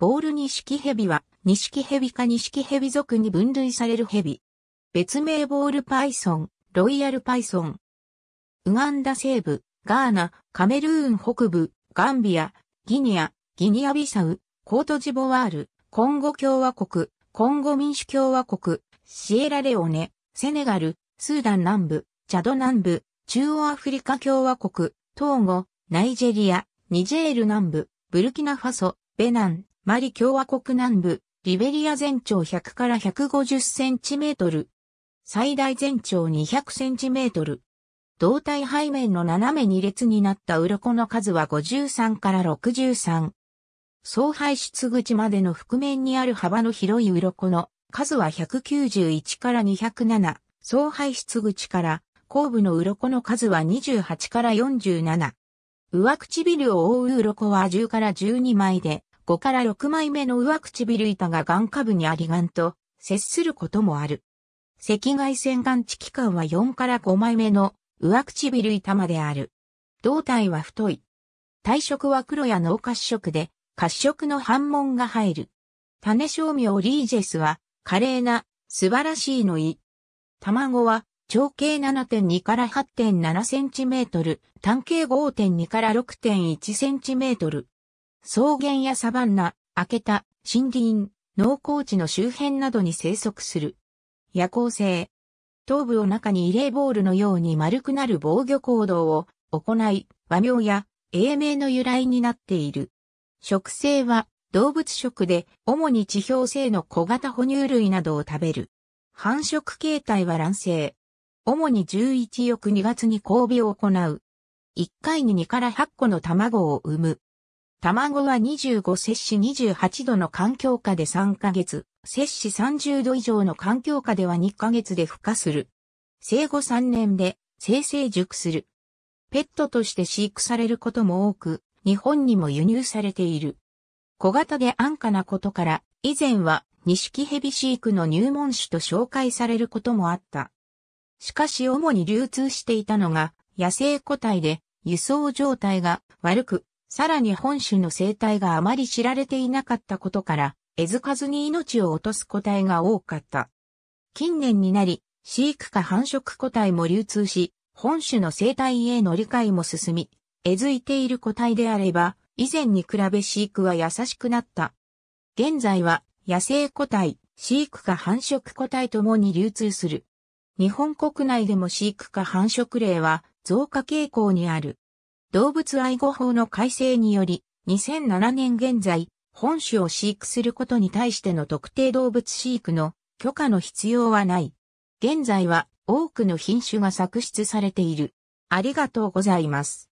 ボールニシキヘビは、ニシキヘビかニシキヘビ属に分類されるヘビ。別名ボールパイソン、ロイヤルパイソン。ウガンダ西部、ガーナ、カメルーン北部、ガンビア、ギニア、ギニアビサウ、コートジボワール、コンゴ共和国、コンゴ民主共和国、シエラレオネ、セネガル、スーダン南部、チャド南部、中央アフリカ共和国、トーゴ、ナイジェリア、ニジェール南部、ブルキナファソ、ベナン、マリ共和国南部、リベリア全長100から150センチメートル。最大全長200センチメートル。胴体背面の斜め2列になった鱗の数は53から63。総排出口までの覆面にある幅の広い鱗の数は191から207。総排出口から後部の鱗の数は28から47。上唇を覆う鱗は10から12枚で、5から6枚目の上唇板が眼下部にあり眼と接することもある。赤外線眼地期間は4から5枚目の上唇板まである。胴体は太い。体色は黒や脳褐色で、褐色の反紋が入る。種照明リージェスは、華麗な、素晴らしいの意。卵は、長径7.2から8.7センチメートル、単径5.2から6.1センチメートル。草原やサバンナ、明けた、森林、農耕地の周辺などに生息する。夜行性。頭部を中にイレーボールのように丸くなる防御行動を行い、和名や英名の由来になっている。食性は動物食で主に地表性の小型哺乳類などを食べる。繁殖形態は卵性。主に11翌2月に交尾を行う。1回に2から8個の卵を産む。卵は25摂氏28度の環境下で3ヶ月、摂氏30度以上の環境下では2ヶ月で孵化する。生後3年で生成熟する。ペットとして飼育されることも多く、日本にも輸入されている。小型で安価なことから、以前は錦蛇飼育の入門種と紹介されることもあった。しかし主に流通していたのが野生個体で輸送状態が悪くさらに本種の生態があまり知られていなかったことから、えずかずに命を落とす個体が多かった。近年になり、飼育か繁殖個体も流通し、本種の生態への理解も進み、えずいている個体であれば、以前に比べ飼育は優しくなった。現在は、野生個体、飼育か繁殖個体ともに流通する。日本国内でも飼育か繁殖例は増加傾向にある。動物愛護法の改正により、2007年現在、本種を飼育することに対しての特定動物飼育の許可の必要はない。現在は多くの品種が作出されている。ありがとうございます。